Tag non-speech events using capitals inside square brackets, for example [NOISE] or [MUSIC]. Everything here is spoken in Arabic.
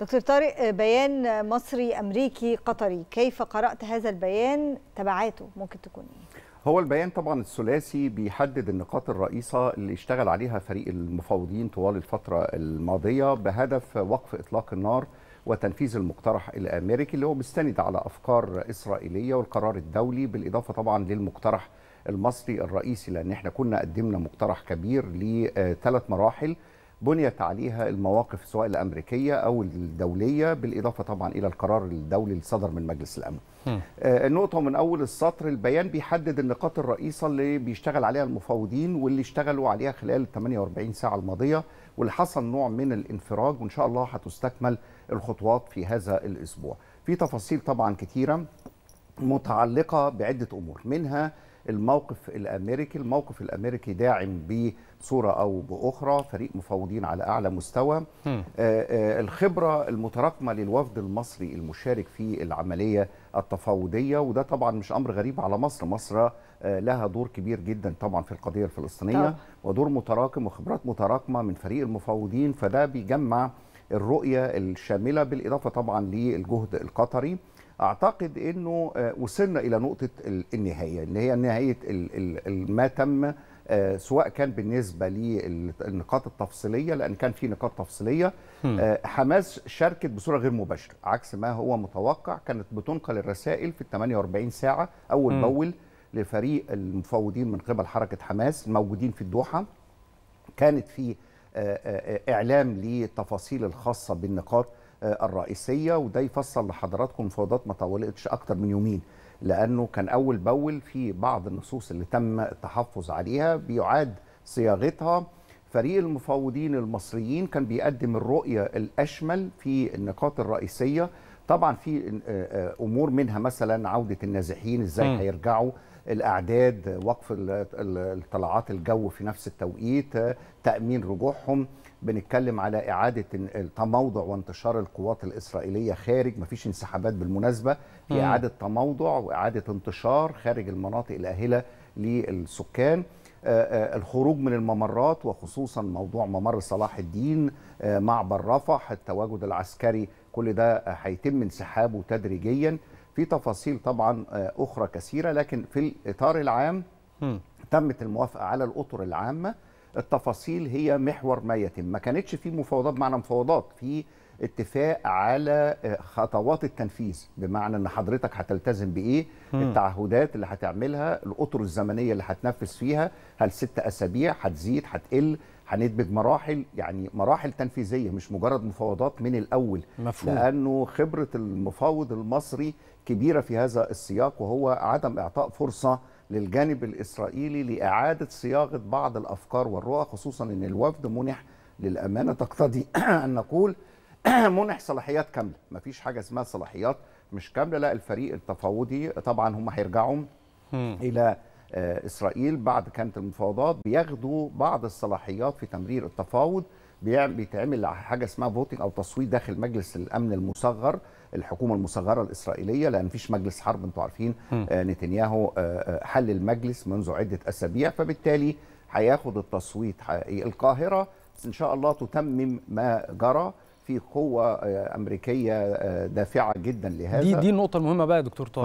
دكتور طارق بيان مصري امريكي قطري كيف قرات هذا البيان تبعاته ممكن تكون ايه هو البيان طبعا الثلاثي بيحدد النقاط الرئيسة اللي اشتغل عليها فريق المفاوضين طوال الفترة الماضية بهدف وقف إطلاق النار وتنفيذ المقترح الأمريكي اللي هو مستند على أفكار إسرائيلية والقرار الدولي بالإضافة طبعا للمقترح المصري الرئيسي لأن احنا كنا قدمنا مقترح كبير لثلاث مراحل بنيت عليها المواقف سواء الامريكيه او الدوليه بالاضافه طبعا الى القرار الدولي الصدر من مجلس الامن. آه النقطه من اول السطر البيان بيحدد النقاط الرئيسه اللي بيشتغل عليها المفاوضين واللي اشتغلوا عليها خلال 48 ساعه الماضيه واللي حصل نوع من الانفراج وان شاء الله هتستكمل الخطوات في هذا الاسبوع. في تفاصيل طبعا كثيره متعلقة بعدة أمور منها الموقف الامريكي، الموقف الامريكي داعم بصوره او باخرى فريق مفاوضين على اعلى مستوى. آآ آآ آه، آه، الخبره المتراكمه للوفد المصري المشارك في العمليه التفاوضيه وده طبعا مش امر غريب على مصر، مصر آه، لها دور كبير جدا طبعا في القضيه الفلسطينيه طبعا. ودور متراكم وخبرات متراكمه من فريق المفاوضين فده بيجمع الرؤيه الشامله بالاضافه طبعا للجهد القطري. اعتقد انه آه، وصلنا الى نقطه النهايه اللي هي نهايه ما تم آه، سواء كان بالنسبه للنقاط التفصيليه لان كان في نقاط تفصيليه آه، حماس شاركت بصوره غير مباشره عكس ما هو متوقع كانت بتنقل الرسائل في ال 48 ساعه اول باول لفريق المفوضين من قبل حركه حماس الموجودين في الدوحه كانت في اعلام للتفاصيل الخاصه بالنقاط الرئيسيه وده يفصل لحضراتكم مفاوضات ما طولتش اكتر من يومين لانه كان اول باول في بعض النصوص اللي تم التحفظ عليها بيعاد صياغتها فريق المفاوضين المصريين كان بيقدم الرؤيه الاشمل في النقاط الرئيسيه طبعا في آه، آه، امور منها مثلا عوده النازحين ازاي هيرجعوا الاعداد وقف الطلعات الجو في نفس التوقيت آه، تامين رجوعهم بنتكلم على اعاده التموضع وانتشار القوات الاسرائيليه خارج مفيش انسحابات بالمناسبه هي اعاده تموضع واعاده انتشار خارج المناطق الاهله للسكان الخروج من الممرات وخصوصا موضوع ممر صلاح الدين معبر رفح التواجد العسكري كل ده هيتم انسحابه تدريجيا في تفاصيل طبعا آه، أخرى كثيرة لكن في الإطار العام م. تمت الموافقة على الأطر العامة التفاصيل هي محور ما يتم ما كانتش في مفاوضات معنى مفاوضات في اتفاق على آه، خطوات التنفيذ بمعنى ان حضرتك هتلتزم بايه م. التعهدات اللي هتعملها الاطر الزمنيه اللي هتنفذ فيها هل ست اسابيع هتزيد هتقل هندمج مراحل يعني مراحل تنفيذيه مش مجرد مفاوضات من الاول مفهوم. لانه خبره المفاوض المصري كبيره في هذا السياق وهو عدم اعطاء فرصه للجانب الاسرائيلي لاعاده صياغه بعض الافكار والرؤى خصوصا ان الوفد منح للامانه تقتضي [CLEARS THROAT] ان نقول [CLEARS THROAT] منح صلاحيات كامله ما فيش حاجه اسمها صلاحيات مش كامله لا الفريق التفاوضي طبعا هم هيرجعوا الى آه، اسرائيل بعد كانت المفاوضات بياخدوا بعض الصلاحيات في تمرير التفاوض بيتعمل حاجه اسمها فوتنج او تصويت داخل مجلس الامن المصغر الحكومه المصغره الاسرائيليه لان مفيش مجلس حرب انتم عارفين آه نتنياهو آه،, آه حل المجلس منذ عده اسابيع فبالتالي هياخد التصويت حقيقي. القاهره ان شاء الله تتمم ما جرى في قوه آه، امريكيه دافعه جدا لهذا دي دي النقطه المهمه بقى يا دكتور طارق